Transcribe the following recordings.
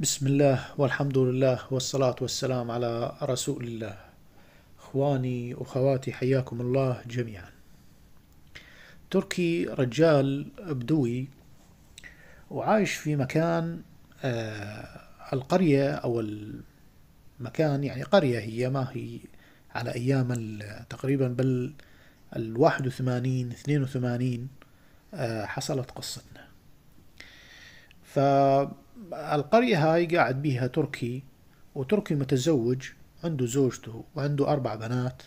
بسم الله والحمد لله والصلاة والسلام على رسول الله اخواني واخواتي حياكم الله جميعا تركي رجال بدوي وعايش في مكان آه القرية او المكان يعني قرية هي ما هي على ايام تقريبا بل الواحد وثمانين اثنين وثمانين حصلت قصتنا ف القرية هاي قاعد بيها تركي وتركي متزوج عنده زوجته وعنده أربع بنات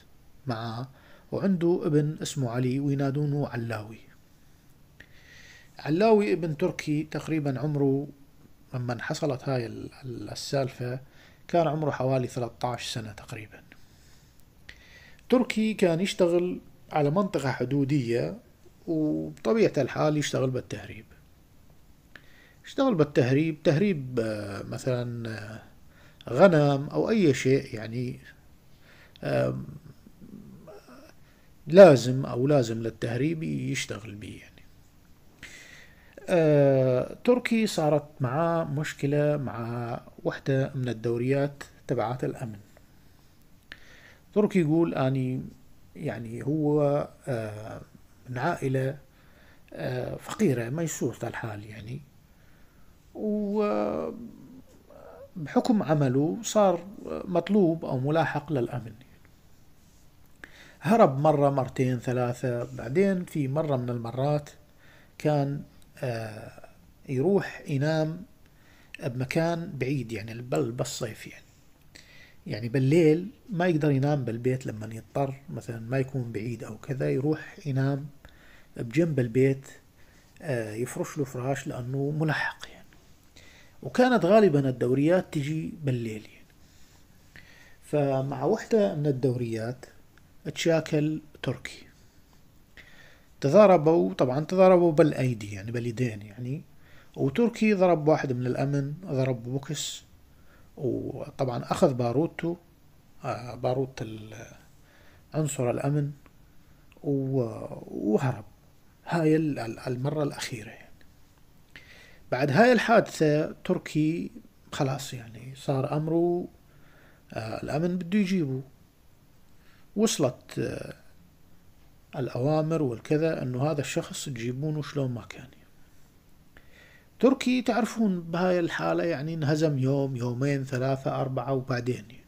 معاه وعنده ابن اسمه علي وينادونه علاوي علاوي ابن تركي تقريبا عمره لما حصلت هاي السالفة كان عمره حوالي 13 سنة تقريبا تركي كان يشتغل على منطقة حدودية وبطبيعة الحال يشتغل بالتهريب اشتغل بالتهريب تهريب آه، مثلا آه، غنم أو أي شيء يعني لازم أو لازم للتهريب يشتغل به يعني آه، تركي صارت معاه مشكلة مع وحدة من الدوريات تبعات الأمن تركي يقول أني يعني هو من عائلة فقيرة ميسورة الحال يعني وبحكم عمله صار مطلوب أو ملاحق للأمن هرب مرة مرتين ثلاثة بعدين في مرة من المرات كان آه، يروح ينام بمكان بعيد يعني بالصيف يعني يعني بالليل ما يقدر ينام بالبيت لما يضطر مثلا ما يكون بعيد أو كذا يروح ينام بجنب البيت آه، يفرش له فراش لأنه ملحق يعني وكانت غالبا الدوريات تجي بالليل يعني. فمع وحدة من الدوريات تشاكل تركي تضاربوا طبعا تضاربوا بالأيدي يعني باليدين يعني وتركي ضرب واحد من الأمن ضرب بوكس وطبعا أخذ بارودته آه، باروت عنصر الأمن وهرب هاي المرة الأخيرة بعد هاي الحادثة تركي خلاص يعني صار أمره آه الأمن بده يجيبه وصلت آه الأوامر والكذا أنه هذا الشخص تجيبونه شلون ما كان يعني. تركي تعرفون بهاي الحالة يعني انهزم يوم يومين ثلاثة أربعة وبعدين يعني.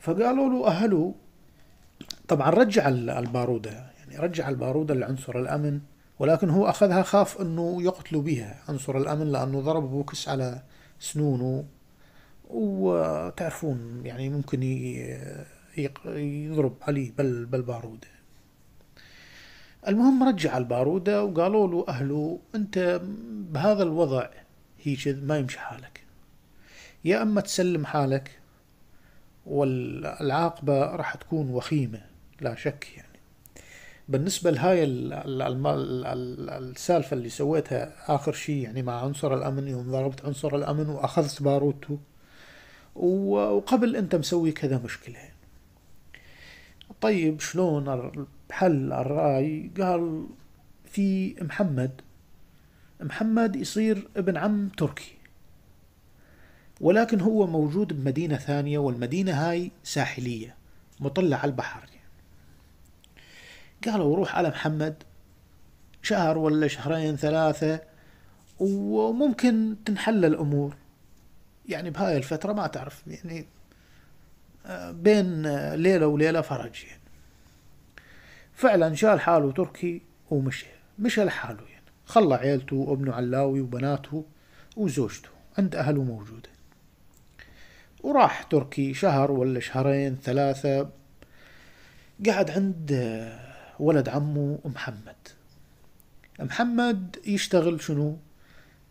فقالوا له أهله طبعا رجع البارودة يعني رجع البارودة لعنصر الأمن ولكن هو أخذها خاف أنه يقتلوا بها عنصر الأمن لأنه ضرب بوكس على سنونه وتعرفون يعني ممكن يضرب عليه بالبارودة المهم رجع البارودة وقالوا له أهله أنت بهذا الوضع هيك ما يمشي حالك يا أما تسلم حالك والعاقبة راح تكون وخيمة لا شك يعني بالنسبه لهاي السالفه اللي سويتها اخر شيء يعني مع عنصر الامن يوم ضربت عنصر الامن واخذت باروتو وقبل انت مسوي كذا مشكله طيب شلون حل الراي قال في محمد محمد يصير ابن عم تركي ولكن هو موجود بمدينة ثانية والمدينة هاي ساحلية مطلة على البحر قالوا روح على محمد شهر ولا شهرين ثلاثة وممكن تنحل الأمور يعني بهاي الفترة ما تعرف يعني آه، بين آه، ليلة وليلة فرج يعني فعلا شال حاله تركي ومشي مشى لحاله يعني خلى عيلته وابنه علاوي وبناته وزوجته عند أهله موجودة وراح تركي شهر ولا شهرين ثلاثة قعد عند آه، ولد عمه محمد محمد يشتغل شنو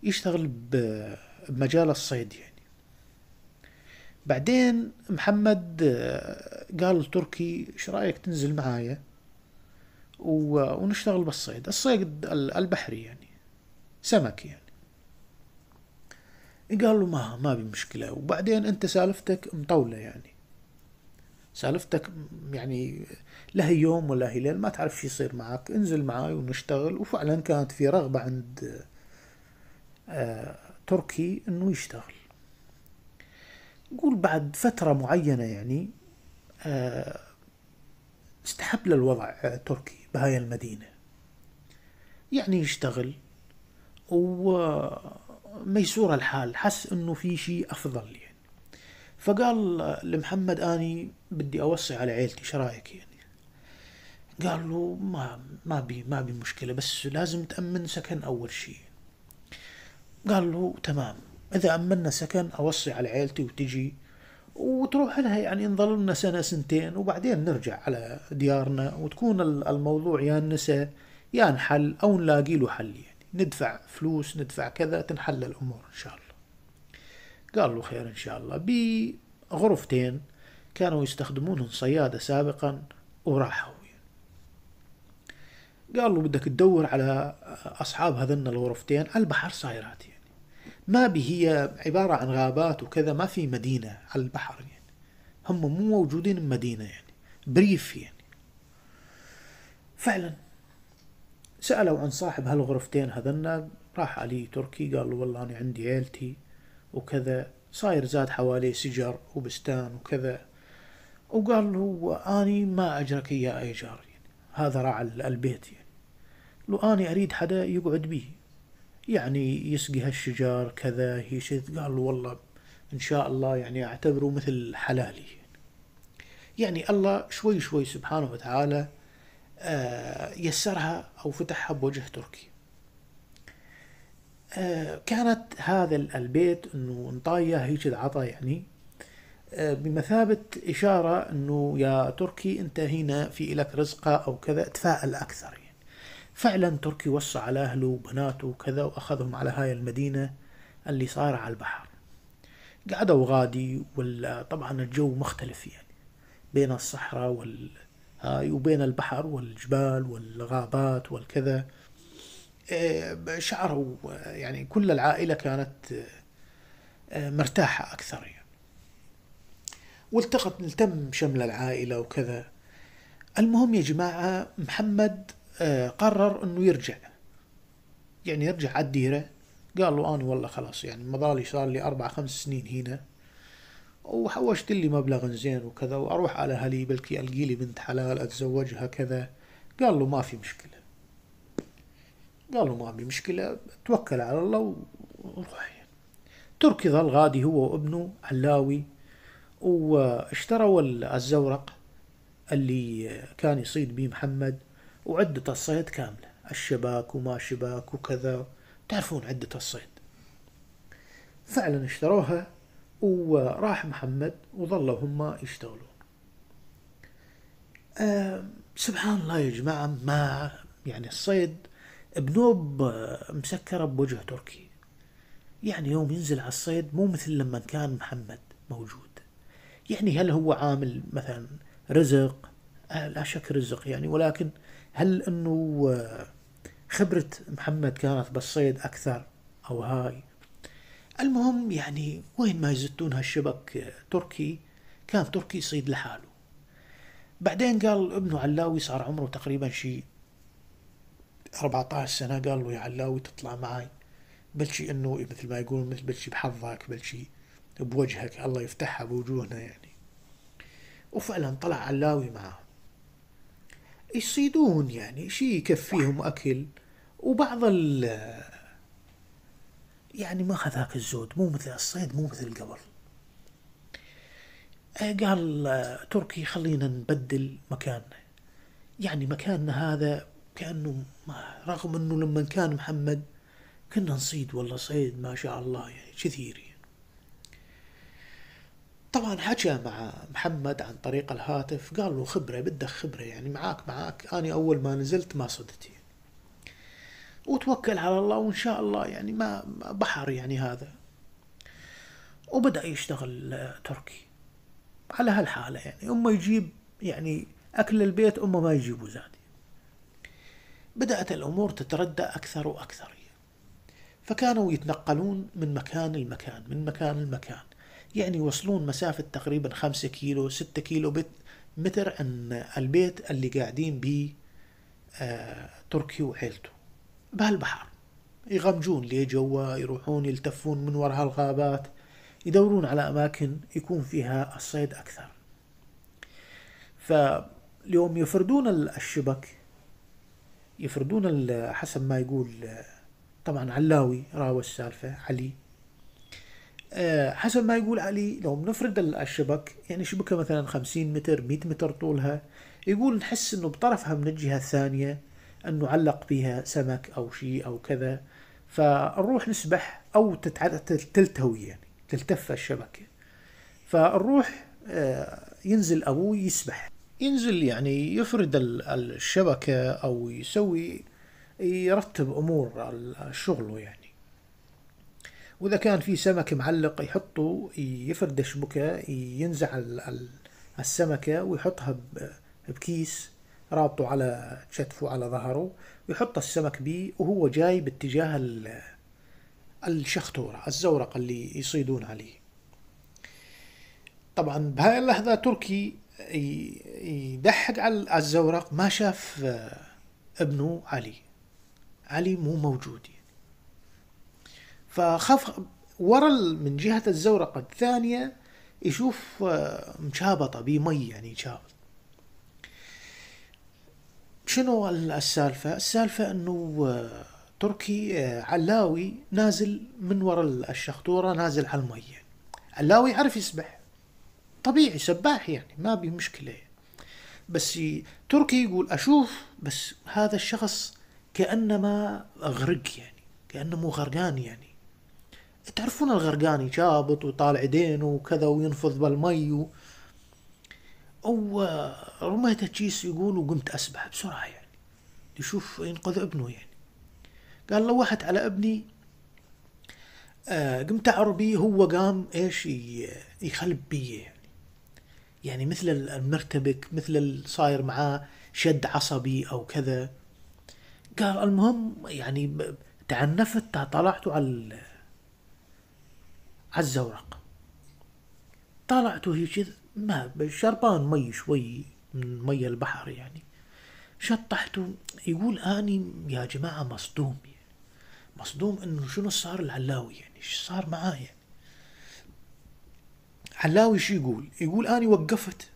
يشتغل بمجال الصيد يعني بعدين محمد آه، قال لتركي ايش رايك تنزل معايا ونشتغل بالصيد الصيد البحري يعني سمك يعني قال له ما ما بمشكلة وبعدين انت سالفتك مطولة يعني سالفتك يعني لا هي يوم ولا هي ليل ما تعرف شو يصير معك انزل معاي ونشتغل وفعلا كانت في رغبة عند آه، تركي انه يشتغل قول بعد فترة معينة يعني آه، استحب للوضع تركي بهاي المدينة يعني يشتغل وميسور الحال حس انه في شيء افضل لي يعني. فقال لمحمد اني بدي اوصي على عيلتي ايش رايك يعني قال له ما ما بي ما بي مشكله بس لازم تامن سكن اول شيء قال له تمام اذا امنا سكن اوصي على عيلتي وتجي وتروح لها يعني نظل لنا سنه سنتين وبعدين نرجع على ديارنا وتكون الموضوع يا نسى يا نحل او نلاقي له حل يعني ندفع فلوس ندفع كذا تنحل الامور ان شاء الله قال له خير إن شاء الله بغرفتين كانوا يستخدمونهم صيادة سابقا وراحوا قال له بدك تدور على أصحاب هذن الغرفتين على البحر صايرات يعني ما به هي عبارة عن غابات وكذا ما في مدينة على البحر يعني هم مو موجودين بمدينة يعني بريف يعني فعلا سألوا عن صاحب هالغرفتين هذن راح علي تركي قال له والله أنا عندي عيلتي وكذا صاير زاد حواليه سجر وبستان وكذا وقال له اني ما اجرك اياه ايجار يعني هذا راعى البيت يعني لو اني اريد حدا يقعد بي يعني يسقي هالشجار كذا يشذ قال له والله ان شاء الله يعني اعتبره مثل حلالي يعني, يعني الله شوي شوي سبحانه وتعالى آه، يسرها او فتحها بوجه تركي آه، كانت هذا البيت انه انطاية هيك العطا يعني آه، بمثابة إشارة أنه يا تركي أنت هنا في إلك رزقة أو كذا تفاءل أكثر يعني. فعلا تركي وصى على أهله وبناته وكذا وأخذهم على هاي المدينة اللي صار على البحر قعدوا غادي ولا طبعا الجو مختلف يعني بين الصحراء وال هاي وبين البحر والجبال والغابات والكذا شعروا يعني كل العائلة كانت آه، مرتاحة أكثر يعني. والتقط التم شمل العائلة وكذا المهم يا جماعة محمد آه، قرر أنه يرجع يعني يرجع على الديرة قال له أنا والله خلاص يعني مضالي صار لي أربع خمس سنين هنا وحوشت لي مبلغ زين وكذا وأروح على أهلي بلكي ألقي لي بنت حلال أتزوجها كذا قال له ما في مشكلة قالوا ما بي مشكلة توكل على الله وروح تركي ظل غادي هو وابنه علاوي واشتروا الزورق اللي كان يصيد به محمد وعدة الصيد كاملة الشباك وما شباك وكذا تعرفون عدة الصيد فعلا اشتروها وراح محمد وظلوا هما يشتغلون أه سبحان الله يا جماعة ما يعني الصيد بنوب آه، مسكرة بوجه تركي يعني يوم ينزل على الصيد مو مثل لما كان محمد موجود يعني هل هو عامل مثلا رزق آه، لا شك رزق يعني ولكن هل انه آه، خبرة محمد كانت بالصيد أكثر أو هاي المهم يعني وين ما يزتون هالشبك تركي كان تركي يصيد لحاله بعدين قال ابنه علاوي صار عمره تقريبا شي 14 سنة قال له يا علاوي تطلع معي بلشي انه مثل ما يقولون مثل بلشي بحظك بلشي بوجهك الله يفتحها بوجوهنا يعني وفعلا طلع علاوي معه يصيدون يعني شي يكفيهم اكل وبعض ال يعني ما اخذ هاك الزود مو مثل الصيد مو مثل قبل قال تركي خلينا نبدل مكاننا يعني مكاننا هذا كانه ما رغم انه لما كان محمد كنا نصيد والله صيد ما شاء الله يعني كثير يعني. طبعا حكى مع محمد عن طريق الهاتف قال له خبره بدك خبره يعني معاك معاك انا اول ما نزلت ما صدت يعني. وتوكل على الله وان شاء الله يعني ما بحر يعني هذا وبدا يشتغل تركي على هالحاله يعني امه يجيب يعني اكل البيت امه ما يجيبوا زاد بدأت الأمور تتردى أكثر وأكثر فكانوا يتنقلون من مكان لمكان من مكان لمكان يعني يوصلون مسافة تقريبا خمسة كيلو ستة كيلو بت متر عن البيت اللي قاعدين به آه تركي وعيلته بهالبحر يغمجون ليه جوا يروحون يلتفون من وراء الغابات يدورون على أماكن يكون فيها الصيد أكثر فاليوم يفردون الشبك يفرضون حسب ما يقول طبعا علاوي راوى السالفة علي آه، حسب ما يقول علي لو بنفرد الشبك يعني شبكة مثلا خمسين متر مئة متر طولها يقول نحس انه بطرفها من الجهة الثانية انه علق بها سمك او شيء او كذا فنروح نسبح او تلتوي يعني تلتف الشبكة فنروح آه، ينزل ابوي يسبح ينزل يعني يفرد الشبكة أو يسوي يرتب أمور شغله يعني وإذا كان في سمك معلق يحطه يفرد الشبكة ينزع السمكة ويحطها بكيس رابطه على كتفه على ظهره ويحط السمك بيه وهو جاي باتجاه الشختورة الزورق اللي يصيدون عليه طبعا بهاي اللحظة تركي يدحق على الزورق ما شاف آه، ابنه علي علي مو موجود يعني فخاف ورا من جهة الزورق الثانية يشوف آه، مشابطة بمي يعني شابط شنو السالفة؟ السالفة انه آه، تركي علاوي نازل من ورا الشخطورة نازل على المي يعني. علاوي يعرف يسبح طبيعي سباح يعني ما به مشكله بس تركي يقول اشوف بس هذا الشخص كانما غرق يعني كانه مو غرقان يعني تعرفون الغرقان يشابط ويطالع دينه وكذا وينفض بالمي و... او رميته تشيس يقول وقمت اسبح بسرعه يعني يشوف ينقذ ابنه يعني قال لوحت على ابني آه قمت اعر هو قام ايش يخلب بيه يعني مثل المرتبك مثل الصاير معاه شد عصبي او كذا قال المهم يعني تعنفت طلعت على على الزورق طلعت هيك ما شربان مي شوي من مي البحر يعني شطحته يقول اني يا جماعه مصدوم يعني مصدوم انه شنو صار العلاوي يعني ايش صار معاه يعني حلاوي شو يقول يقول أنا وقفت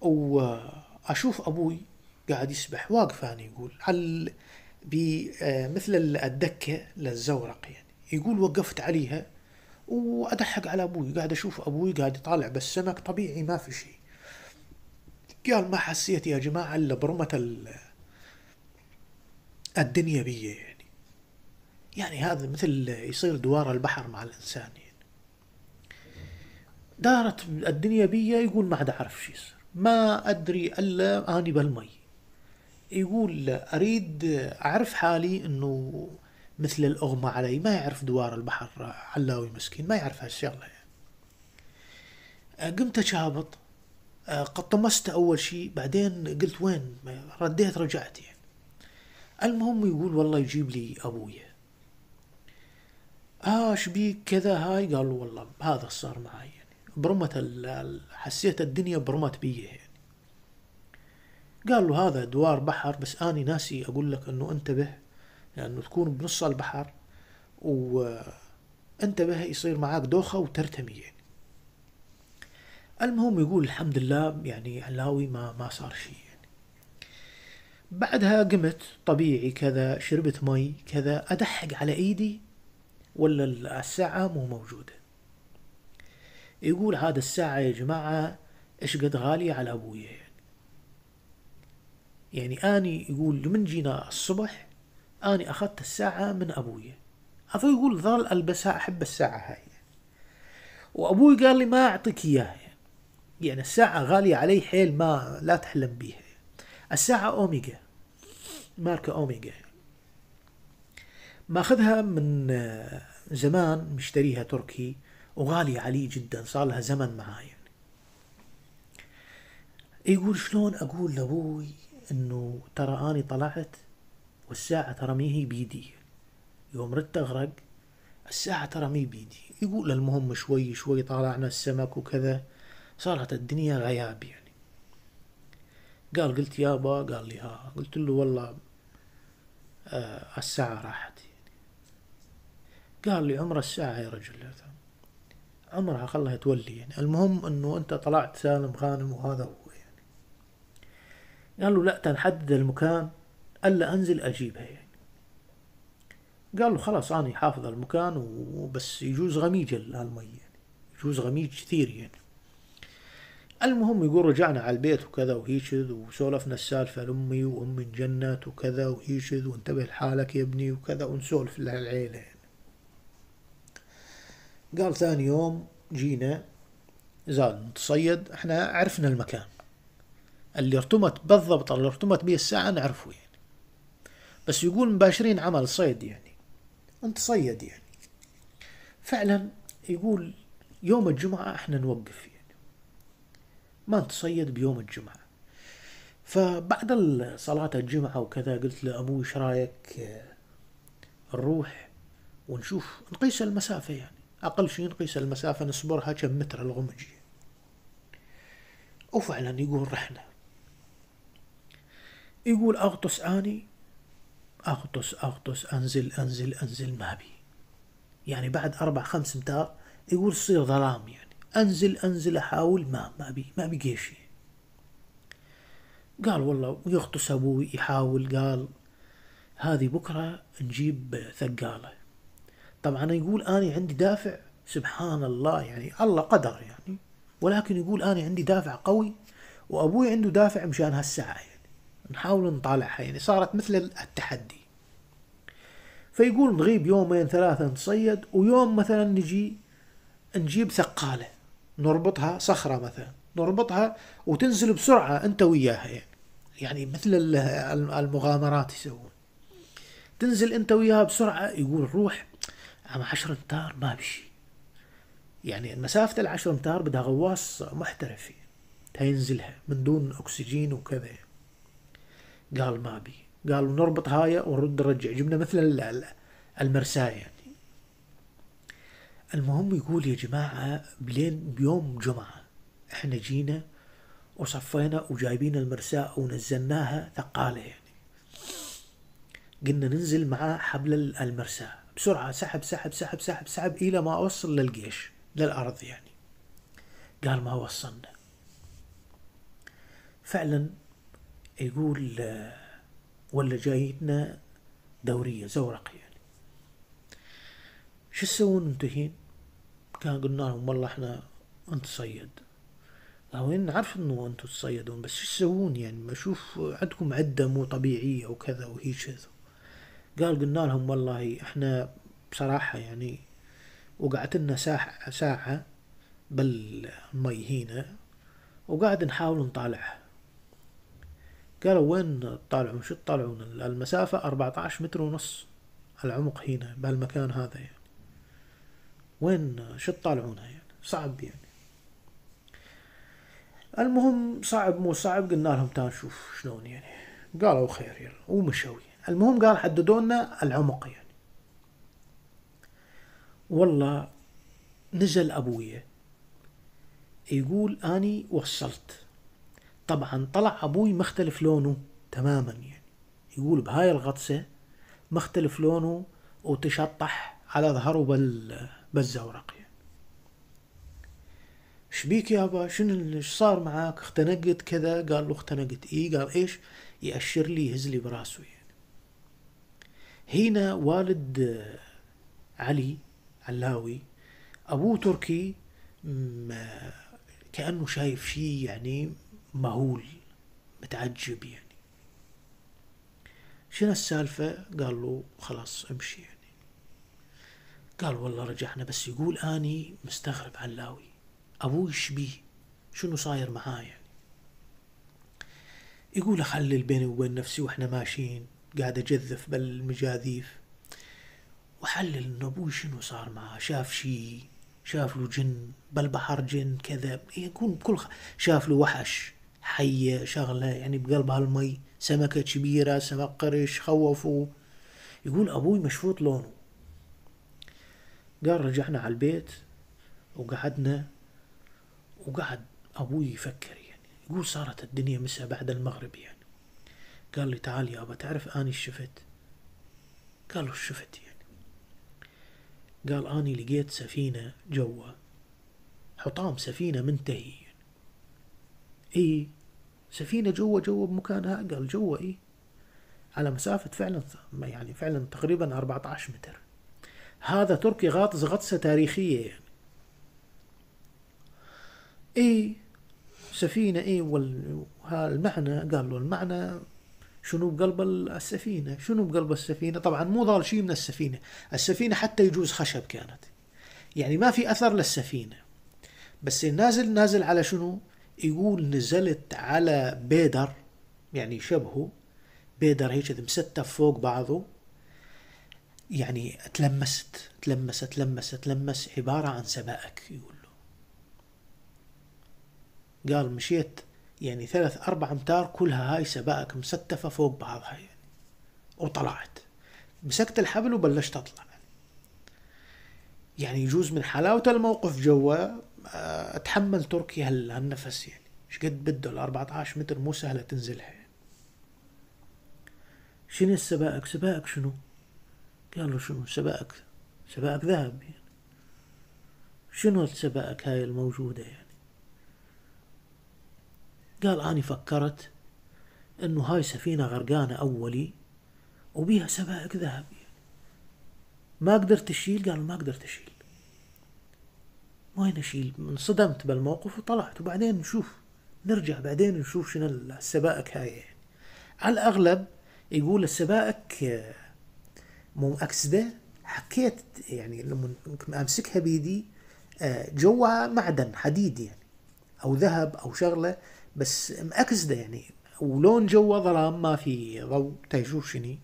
وأشوف أبوي قاعد يسبح واقف أنا يقول على آه، مثل الدكة للزورق يعني يقول وقفت عليها وأدحق على أبوي قاعد أشوف أبوي قاعد يطالع بالسمك طبيعي ما في شيء قال ما حسيت يا جماعة إلا برمة الدنيا بي يعني يعني هذا مثل يصير دوار البحر مع الإنسان يعني. دارت الدنيا بيا يقول ما عاد أعرف شو يصير ما أدري إلا أني بالمي يقول أريد أعرف حالي أنه مثل الأغمى علي ما يعرف دوار البحر علاوي مسكين ما يعرف هالشغلة يعني. قمت أشابط قد طمست أول شيء بعدين قلت وين رديت رجعت يعني المهم يقول والله يجيب لي أبويا آه شبيك كذا هاي قالوا والله هذا صار معي برمت حسيت الدنيا برمت بي يعني قال له هذا دوار بحر بس اني ناسي أقول لك أنه انتبه لأنه يعني تكون بنص البحر وانتبه يصير معاك دوخة وترتمي يعني المهم يقول الحمد لله يعني علاوي ما ما صار شيء يعني بعدها قمت طبيعي كذا شربت مي كذا أدحق على إيدي ولا الساعة مو موجودة يقول هذا الساعة يا جماعة ايش قد غالية على ابويا يعني يعني اني يقول من جينا الصبح اني اخذت الساعة من ابويا هذا يقول ظل البسها احب الساعة هاي وابوي قال لي ما اعطيك اياها يعني. يعني الساعة غالية علي حيل ما لا تحلم بيها الساعة اوميجا ماركة اوميجا ماخذها من آه، زمان مشتريها تركي وغالية علي جدا صار لها زمن معاي يعني. يقول شلون أقول لأبوي إنه ترى أني طلعت والساعة ترى مي هي بيدي يوم ردت أغرق الساعة ترى مي بيدي يقول المهم شوي شوي طالعنا السمك وكذا صارت الدنيا غياب يعني قال قلت يابا قال لي ها آه. قلت له والله آه الساعة راحت يعني. قال لي عمر الساعة يا رجل عمرها خلها تولي يعني المهم انه انت طلعت سالم غانم وهذا هو يعني قال له لا تنحدد المكان الا انزل اجيبها يعني قال له خلاص اني حافظ المكان وبس يجوز غميج هالمي يعني يجوز غميج كثير يعني المهم يقول رجعنا على البيت وكذا وهيشذ وسولفنا السالفة لأمي وأمي انجنت وكذا وهيشذ وانتبه لحالك يا ابني وكذا ونسولف لها العيلة قال ثاني يوم جينا زاد نتصيد احنا عرفنا المكان اللي ارتمت بالضبط اللي ارتمت به الساعة نعرفه يعني بس يقول مباشرين عمل صيد يعني نتصيد يعني فعلا يقول يوم الجمعة احنا نوقف يعني ما نتصيد بيوم الجمعة فبعد صلاة الجمعة وكذا قلت له أبوي إيش رايك آه، نروح ونشوف نقيس المسافة يعني أقل شيء نقيس المسافة نصبرها كم متر الغمج وفعلا يقول رحنا يقول أغطس آني أغطس أغطس أنزل أنزل أنزل ما بي يعني بعد أربع خمس أمتار يقول صير ظلام يعني أنزل أنزل أحاول ما ما بي ما بي شيء قال والله ويغطس أبوي يحاول قال هذه بكرة نجيب ثقالة طبعا يقول أنا عندي دافع سبحان الله يعني الله قدر يعني ولكن يقول أنا عندي دافع قوي وأبوي عنده دافع مشان هالساعة يعني نحاول نطالعها يعني صارت مثل التحدي فيقول نغيب يومين ثلاثة نصيد ويوم مثلا نجي نجيب ثقالة نربطها صخرة مثلا نربطها وتنزل بسرعة أنت وياها يعني يعني مثل المغامرات يسوون تنزل أنت وياها بسرعة يقول روح اما 10 امتار ما بشي يعني مسافة العشر امتار بدها غواص محترف تنزلها من دون اكسجين وكذا قال ما بي قالوا نربط هاي ونرد نرجع جبنا مثل المرساة يعني المهم يقول يا جماعة بلين بيوم جمعة احنا جينا وصفينا وجايبين المرساة ونزلناها ثقالة يعني قلنا ننزل مع حبل المرساة بسرعه سحب سحب سحب سحب سحب الى ما اوصل للجيش للارض يعني قال ما وصلنا فعلا يقول آه، ولا جايتنا دوريه زورق يعني شو تسوون انتو كان قلنا لهم والله احنا نتصيد هو نعرف انه انتو تصيدون بس شو تسوون يعني ما اشوف عندكم عده مو طبيعيه وكذا وهي كذا قال قلنا لهم والله احنا بصراحة يعني وقعت لنا ساعة, ساعة بالمي هنا وقاعد نحاول نطالعها قالوا وين تطالعون شو تطالعون المسافة أربعة عشر متر ونص العمق هنا بهالمكان هذا يعني وين شو تطالعونها يعني صعب يعني المهم صعب مو صعب قلنا لهم تعال نشوف شلون يعني قالوا خير يلا ومشوا يعني. المهم قال حددوا لنا العمق يعني والله نزل أبويا يقول أني وصلت طبعا طلع أبوي مختلف لونه تماما يعني يقول بهاي الغطسة مختلف لونه وتشطح على ظهره بال بالزورق يعني شبيك يابا شنو ايش صار معك اختنقت كذا قال له اختنقت ايه قال ايش يأشر لي يهز لي براسه يعني هنا والد علي علاوي أبوه تركي كأنه شايف شيء يعني مهول متعجب يعني شنو السالفة؟ قال له خلاص امشي يعني قال والله رجعنا بس يقول أني مستغرب علاوي أبوي شبيه شنو صاير معاه يعني يقول أخلل بيني وبين نفسي وإحنا ماشيين قاعد اجذف بالمجاذيف واحلل انه ابوي شنو صار معاه شاف شي شاف له جن بالبحر جن كذا يكون إيه، بكل خ... شاف له وحش حية شغلة يعني بقلبها المي سمكة كبيرة سمك قرش خوفوا يقول أبوي مشفوط لونه قال رجعنا على البيت وقعدنا وقعد أبوي يفكر يعني يقول صارت الدنيا مسا بعد المغرب يعني قال لي تعال يابا تعرف اني شفت قال له شفت يعني قال اني لقيت سفينه جوا حطام سفينه منتهي يعني. اي سفينه جوا جوا بمكانها قال جوا اي على مسافة فعلا يعني فعلا تقريبا 14 متر هذا تركي غاطس غطسة تاريخية يعني اي سفينة اي والمعنى قال له المعنى شنو بقلب السفينة شنو بقلب السفينة طبعا مو ضال شيء من السفينة السفينة حتى يجوز خشب كانت يعني ما في أثر للسفينة بس نازل نازل على شنو يقول نزلت على بيدر يعني شبهه بيدر هيك مستف فوق بعضه يعني تلمست تلمست تلمست تلمس عبارة عن سبائك يقول له قال مشيت يعني ثلاث أربع أمتار كلها هاي سبائك مستفة فوق بعضها يعني وطلعت مسكت الحبل وبلشت أطلع يعني يجوز من حلاوة الموقف جوا آه، أتحمل تركي هالنفس يعني ايش قد بده الأربعة عشر متر مو سهلة تنزلها يعني. شنو السبائك سبائك شنو قال له شنو سبائك سبائك ذهب يعني شنو السبائك هاي الموجودة يعني قال أنا فكرت أنه هاي سفينة غرقانة أولي وبيها سبائك ذهب ما قدرت أشيل قال ما قدرت أشيل وين أشيل انصدمت بالموقف وطلعت وبعدين نشوف نرجع بعدين نشوف شنو السبائك هاي يعني. على الأغلب يقول السبائك مو أكسدة حكيت يعني لما أمسكها بيدي جوا معدن حديد يعني أو ذهب أو شغلة بس معكس ده يعني ولون جوا ظلام ما في ضوء تشوف شني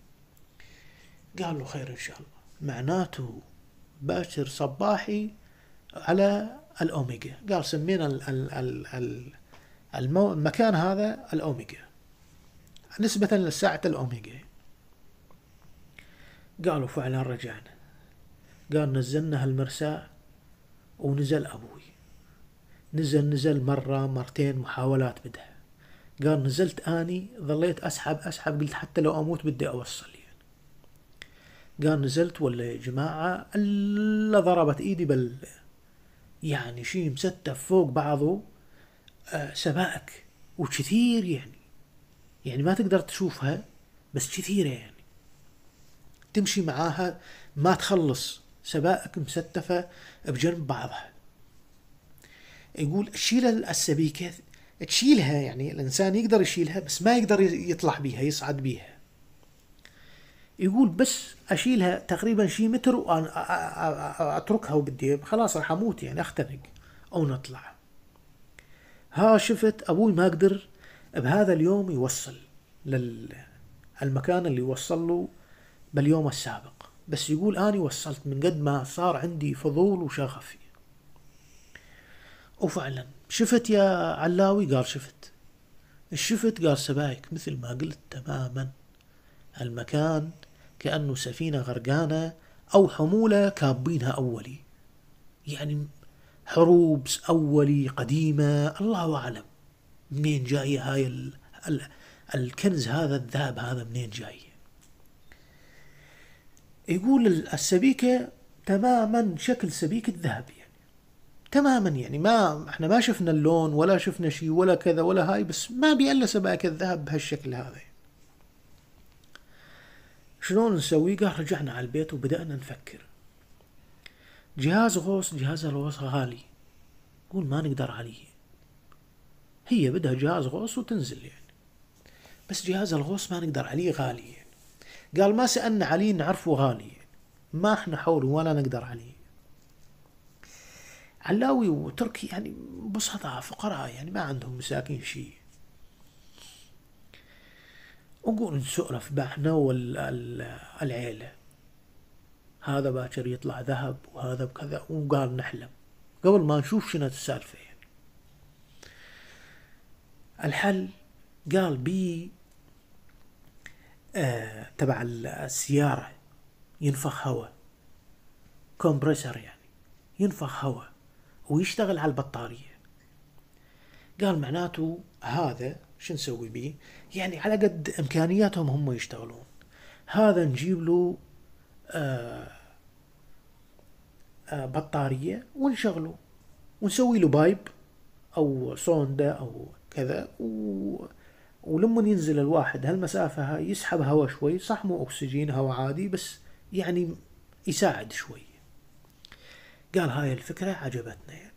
قال له خير ان شاء الله معناته باكر صباحي على الاوميجا قال سمينا ال ال ال ال المكان هذا الاوميجا نسبة لساعة الاوميجا قالوا فعلا رجعنا قال نزلنا هالمرساة ونزل ابوي نزل نزل مرة مرتين محاولات بدها قال نزلت اني ظليت اسحب اسحب قلت حتى لو اموت بدي اوصل يعني قال نزلت ولا يا جماعة الا ضربت ايدي بل يعني شي مستف فوق بعضه آه، سبائك وكثير يعني يعني ما تقدر تشوفها بس كثيرة يعني تمشي معاها ما تخلص سبائك مستفة بجنب بعضها يقول شيل السبيكه تشيلها يعني الانسان يقدر يشيلها بس ما يقدر يطلع بيها يصعد بيها يقول بس اشيلها تقريبا شي متر وانا اتركها وبدي خلاص راح اموت يعني اختنق او نطلع ها شفت ابوي ما قدر بهذا اليوم يوصل للمكان اللي وصل له باليوم السابق بس يقول اني وصلت من قد ما صار عندي فضول وشغف وفعلا شفت يا علاوي قال شفت الشفت قال سبايك مثل ما قلت تماما المكان كأنه سفينة غرقانة أو حمولة كابينها أولي يعني حروب أولي قديمة الله أعلم منين جاية هاي ال... ال... الكنز هذا الذهب هذا منين جاي يقول السبيكة تماما شكل سبيكة ذهبي تماما يعني ما احنا ما شفنا اللون ولا شفنا شيء ولا كذا ولا هاي بس ما الا سباك الذهب بهالشكل هذا شلون نسوي قال رجعنا على البيت وبدأنا نفكر جهاز غوص جهاز الغوص غالي قول ما نقدر عليه هي بدها جهاز غوص وتنزل يعني بس جهاز الغوص ما نقدر عليه غالي يعني. قال ما سألنا عليه نعرفه غالي يعني. ما احنا حوله ولا نقدر عليه علاوي وتركي يعني بسطاء فقراء يعني ما عندهم مساكين شيء نقول نسؤرف بحنا والعيلة هذا باكر يطلع ذهب وهذا بكذا وقال نحلم قبل ما نشوف شنو السالفة يعني الحل قال بي آه تبع السيارة ينفخ هواء كومبريسر يعني ينفخ هواء ويشتغل على البطارية قال معناته هذا شو نسوي بيه يعني على قد إمكانياتهم هم يشتغلون هذا نجيب له آه آه بطارية ونشغله ونسوي له بايب أو صوندة أو كذا و... ولما ينزل الواحد هالمسافة هاي يسحب هواء شوي صح مو أكسجين هواء عادي بس يعني يساعد شوي قال هاي الفكرة عجبتنا يعني.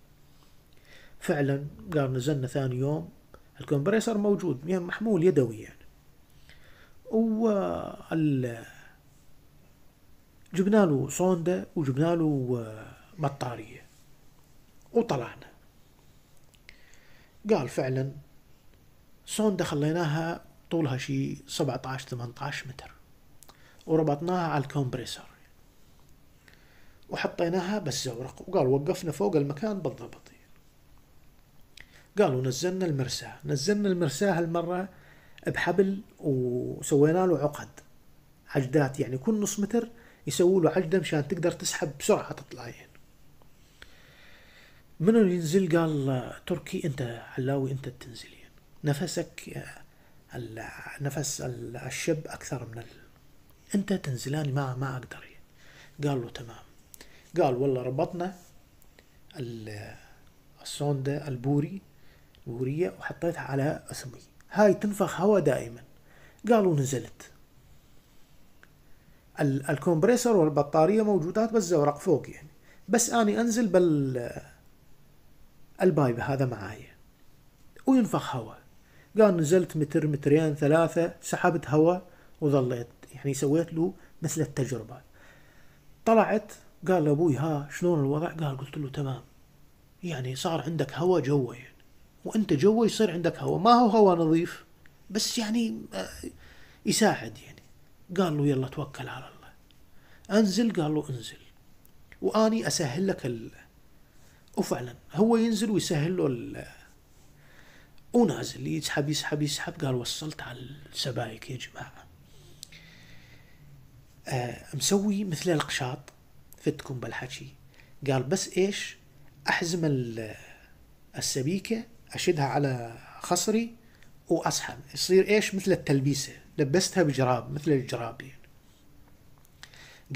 فعلا قال نزلنا ثاني يوم الكمبريسر موجود يعني محمول يدوي يعني و جبنا له صونده وجبنا له بطاريه آه، وطلعنا قال فعلا صونده خليناها طولها شي 17 18 متر وربطناها على الكمبريسر وحطيناها بالزورق وقال وقفنا فوق المكان بالضبط قالوا نزلنا المرساه نزلنا المرساه هالمرة بحبل وسوينا له عقد عجدات يعني كل نص متر يسووا له عجدة مشان تقدر تسحب بسرعة تطلعين من ينزل قال تركي انت علاوي انت تنزلين نفسك نفس الشب اكثر من ال... انت تنزلاني ما ما اقدر قال له تمام قال والله ربطنا الصوندة البوري البورية وحطيتها على اسمي هاي تنفخ هواء دائما قالوا نزلت الكمبريسر والبطارية موجودات بس زورق فوق يعني بس اني انزل بال البايب هذا معايا وينفخ هواء قال نزلت متر مترين ثلاثة سحبت هواء وظليت يعني سويت له مثل التجربة طلعت قال لابوي ها شلون الوضع؟ قال قلت له تمام يعني صار عندك هواء جوا يعني وانت جوا يصير عندك هواء ما هو هواء نظيف بس يعني آه، يساعد يعني قال له يلا توكل على الله انزل قال له انزل واني اسهل لك ال... وفعلا هو ينزل ويسهل له ال... ونازل يسحب يسحب يسحب قال وصلت على السبايك يا جماعه آه، مسوي مثل القشاط فتكم بالحكي قال بس ايش احزم السبيكه اشدها على خصري واسحب يصير ايش مثل التلبيسه لبستها بجراب مثل يعني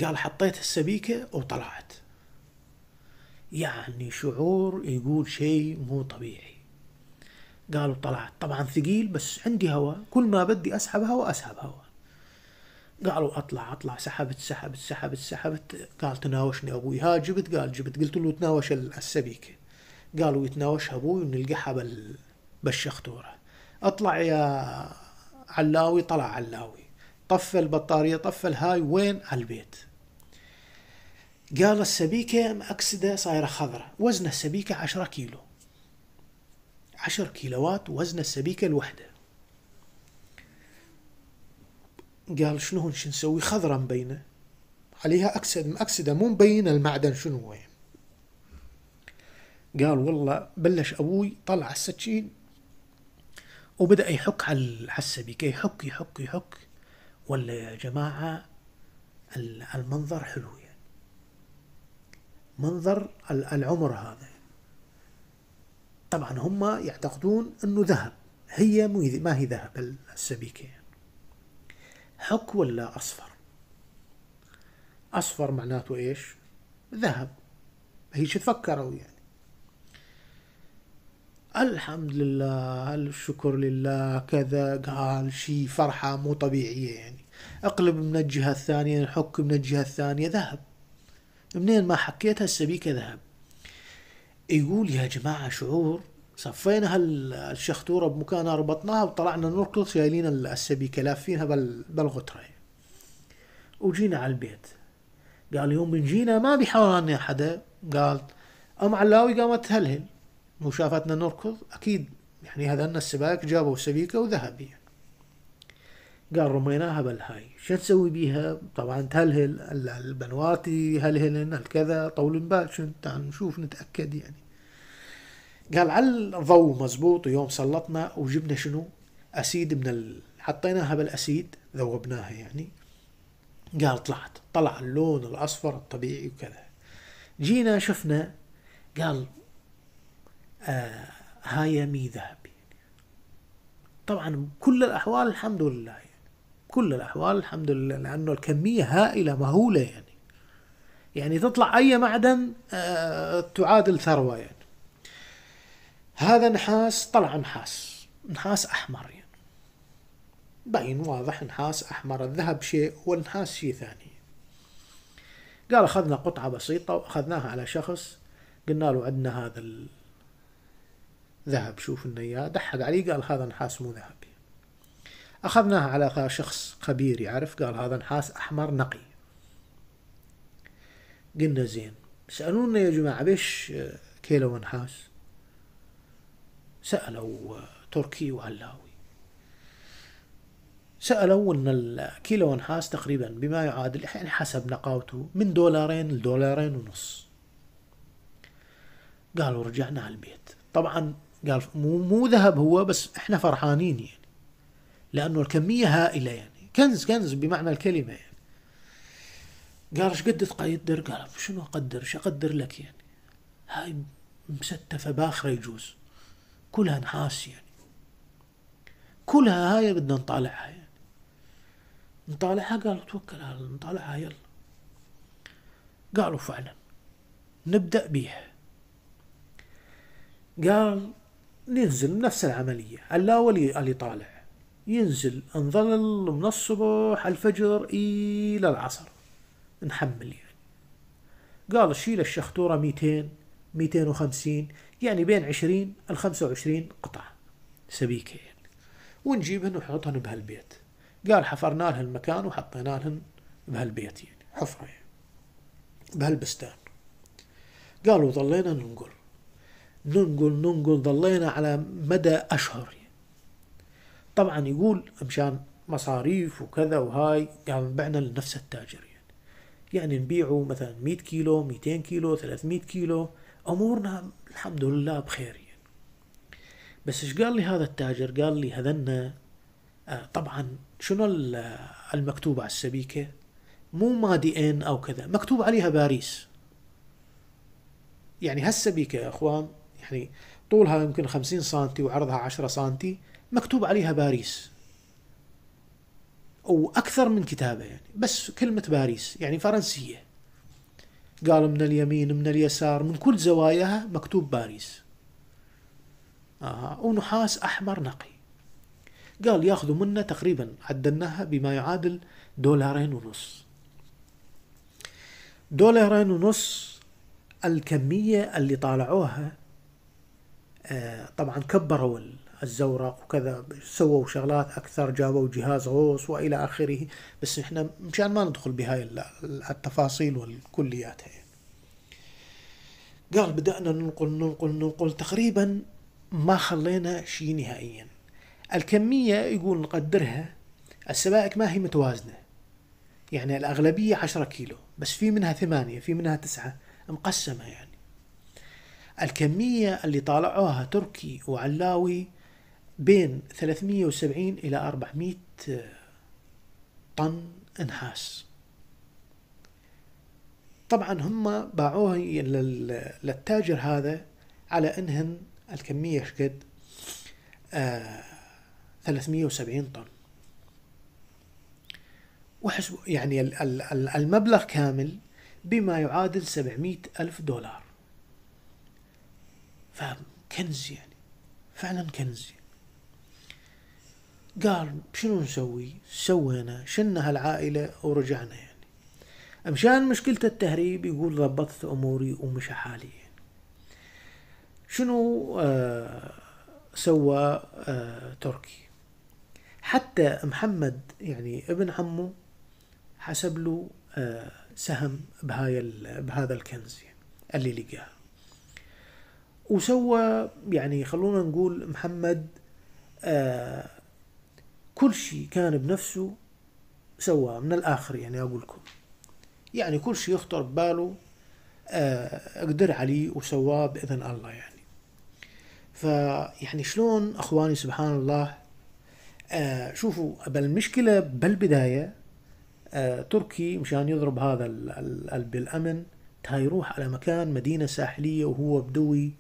قال حطيت السبيكه وطلعت يعني شعور يقول شيء مو طبيعي قالوا طلعت طبعا ثقيل بس عندي هواء كل ما بدي اسحب هواء اسحب هواء قالوا اطلع اطلع سحبت سحبت سحبت سحبت قال تناوشني ابوي ها جبت قال جبت قلت له تناوش السبيكه قالوا يتناوشها ابوي ونلقاها بال بالشختوره اطلع يا علاوي طلع علاوي طفى البطاريه طفى الهاي وين على البيت قال السبيكة مأكسدة صايرة خضرة وزن السبيكة عشرة كيلو عشر كيلوات وزن السبيكة الوحدة قال شنو هون شو نسوي خضرة مبينة عليها أكسد مأكسدة مو مبينة المعدن شنو هو يعني. قال والله بلش أبوي طلع السكين وبدأ يحك على السبيكة يحك يحك يحك ولا يا جماعة المنظر حلو يعني منظر العمر هذا طبعا هم يعتقدون انه ذهب هي ما هي ذهب السبيكه يعني. حك ولا أصفر أصفر معناته إيش ذهب هي شو تفكروا يعني الحمد لله الشكر لله كذا قال شي فرحة مو طبيعية يعني اقلب من الجهة الثانية حك من الجهة الثانية ذهب منين ما حكيتها السبيكة ذهب يقول يا جماعة شعور صفينا هالشختوره بمكانها ربطناها وطلعنا نركض شايلين السبيكه لافينها بالغتره وجينا على البيت قال يوم من جينا ما بحوالنا حدا قال ام علاوي قامت تهلهل مو شافتنا نركض اكيد يعني هذان السباك جابوا سبيكه يعني قال رميناها بالهاي شو نسوي بيها طبعا تهلهل البنواتي هلهلن الكذا طول بال شو نشوف نتاكد يعني قال على الضوء مزبوط ويوم سلطنا وجبنا شنو اسيد من ال... حطيناها بالاسيد ذوبناها يعني قال طلعت طلع اللون الاصفر الطبيعي وكذا جينا شفنا قال آه هاي مي ذهبي يعني. طبعا بكل الاحوال الحمد لله يعني كل الاحوال الحمد لله لانه الكميه هائله مهوله يعني يعني تطلع اي معدن آه تعادل ثروه يعني هذا نحاس طلع نحاس نحاس أحمر يعني باين واضح نحاس أحمر الذهب شيء والنحاس شيء ثاني قال أخذنا قطعة بسيطة وأخذناها على شخص قلنا له عندنا هذا الذهب شوف لنا إياه دحق عليه قال هذا نحاس مو ذهبي أخذناها على شخص خبير يعرف قال هذا نحاس أحمر نقي قلنا زين سألونا يا جماعة بيش كيلو نحاس سألوا تركي وهلاوي سألوا أن الكيلو نحاس تقريبا بما يعادل يعني حسب نقاوته من دولارين لدولارين ونص قالوا رجعنا على البيت طبعا قال مو مو ذهب هو بس احنا فرحانين يعني لانه الكميه هائله يعني كنز كنز بمعنى الكلمه يعني قال ايش قد تقدر؟ قال شنو اقدر؟ ايش اقدر لك يعني؟ هاي مستفه باخره يجوز كلها نحاس يعني كلها هاي بدنا نطالعها يعني نطالعها قالوا توكل على الله نطالعها يلا قالوا فعلا نبدأ بيها قال ننزل نفس العملية اللاول اللي طالع ينزل نظل من الصبح الفجر إلى العصر نحمل يعني قال شيل الشختورة 200 250 يعني بين 20 ل 25 قطعة سبيكة يعني ونجيبهن ونحطهن بهالبيت قال حفرنا لها المكان وحطينا لهن بهالبيت يعني حفرة يعني بهالبستان قالوا ظلينا ننقل ننقل ننقل ظلينا على مدى أشهر يعني. طبعا يقول مشان مصاريف وكذا وهاي يعني بعنا لنفس التاجر يعني يعني نبيعه مثلا 100 كيلو 200 كيلو 300 كيلو امورنا الحمد لله بخير يعني. بس ايش قال لي هذا التاجر؟ قال لي هذنا آه طبعا شنو آه، المكتوب على السبيكه؟ مو مادي ان او كذا، مكتوب عليها باريس. يعني هالسبيكه يا اخوان يعني طولها يمكن 50 سم وعرضها 10 سم مكتوب عليها باريس واكثر من كتابه يعني بس كلمه باريس يعني فرنسيه قال من اليمين من اليسار من كل زواياها مكتوب باريس آه. ونحاس أحمر نقي قال ياخذوا منا تقريبا عدلناها بما يعادل دولارين ونص دولارين ونص الكمية اللي طالعوها آه طبعا كبروا الزورق وكذا سووا شغلات اكثر جابوا جهاز غوص والى اخره بس احنا مشان ما ندخل بهاي التفاصيل والكليات هي قال بدأنا ننقل ننقل ننقل تقريبا ما خلينا شيء نهائيا الكمية يقول نقدرها السبائك ما هي متوازنة يعني الأغلبية عشرة كيلو بس في منها ثمانية في منها تسعة مقسمة يعني الكمية اللي طالعوها تركي وعلاوي بين 370 إلى 400 طن نحاس طبعا هم باعوها للتاجر هذا على انهن الكمية شقد آه 370 طن وحسب يعني المبلغ كامل بما يعادل 700 ألف دولار فكنز يعني فعلا كنز يعني قال شنو نسوي سوينا شلنا هالعائلة ورجعنا يعني مشان مشكلة التهريب يقول ضبطت أموري ومشى حالي يعني. شنو آه سوى آه تركي حتى محمد يعني ابن عمه حسب له آه سهم بهاي بهذا الكنز يعني اللي لقاه وسوى يعني خلونا نقول محمد آه كل شيء كان بنفسه سواه من الآخر يعني أقول لكم يعني كل شيء يخطر بباله آه، أقدر عليه وسواه بإذن الله يعني فيعني شلون أخواني سبحان الله آه، شوفوا المشكلة بالبداية آه، تركي مشان يضرب هذا بالأمن تايروح على مكان مدينة ساحلية وهو بدوي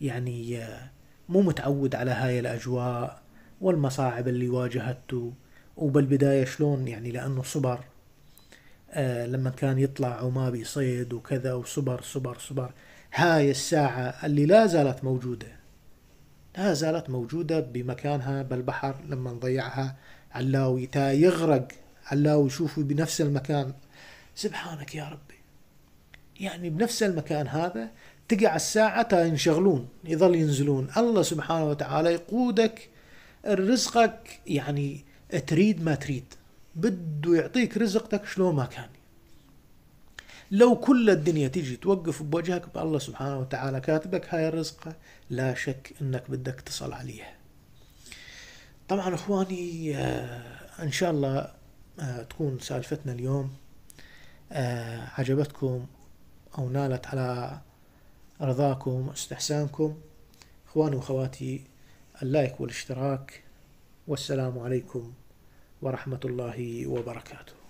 يعني مو متعود على هاي الأجواء والمصاعب اللي واجهته وبالبداية شلون يعني لأنه صبر آه لما كان يطلع وما بيصيد وكذا وصبر صبر صبر هاي الساعة اللي لا زالت موجودة لا زالت موجودة بمكانها بالبحر لما نضيعها علاوي تا يغرق علاوي يشوفه بنفس المكان سبحانك يا ربي يعني بنفس المكان هذا تقع الساعة تا ينشغلون يظل ينزلون الله سبحانه وتعالى يقودك رزقك يعني تريد ما تريد بده يعطيك رزقتك شلون ما كان لو كل الدنيا تيجي توقف بوجهك بالله سبحانه وتعالى كاتبك هاي الرزقة لا شك انك بدك تصل عليها طبعا اخواني آه، ان شاء الله آه، تكون سالفتنا اليوم آه، عجبتكم او نالت على رضاكم واستحسانكم اخواني واخواتي اللايك والاشتراك والسلام عليكم ورحمة الله وبركاته